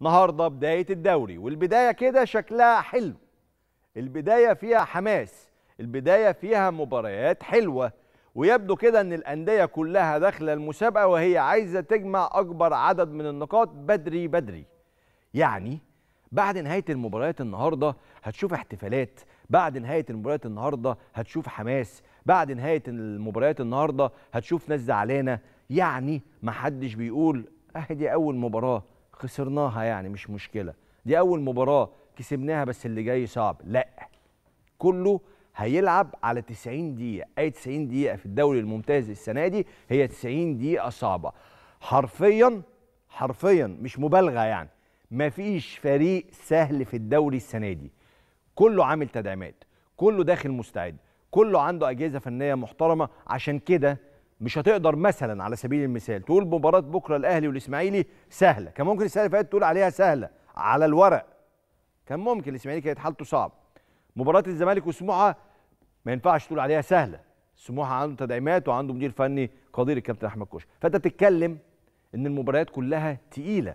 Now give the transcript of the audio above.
النهارده بدايه الدوري والبدايه كده شكلها حلو البدايه فيها حماس البدايه فيها مباريات حلوه ويبدو كده ان الانديه كلها داخله المسابقه وهي عايزه تجمع اكبر عدد من النقاط بدري بدري يعني بعد نهايه المباريات النهارده هتشوف احتفالات بعد نهايه المباريات النهارده هتشوف حماس بعد نهايه المباريات النهارده هتشوف ناس زعلانه يعني محدش بيقول اهي دي اول مباراه خسرناها يعني مش مشكله دي اول مباراه كسبناها بس اللي جاي صعب لا كله هيلعب على 90 دقيقه اي 90 دقيقه في الدوري الممتاز السنه دي هي 90 دقيقه صعبه حرفيا حرفيا مش مبالغه يعني مفيش فريق سهل في الدوري السنه دي كله عامل تدعيمات كله داخل مستعد كله عنده اجهزه فنيه محترمه عشان كده مش هتقدر مثلا على سبيل المثال تقول مباراه بكره الاهلي والاسماعيلي سهله كان ممكن السنه اللي فاتت تقول عليها سهله على الورق كان ممكن الاسماعيلي كانت حالته صعبه مباراه الزمالك وسموحه ما ينفعش تقول عليها سهله سموحه عنده تدعيمات وعنده مدير فني قدير الكابتن احمد كوش فانت بتتكلم ان المباريات كلها تقيله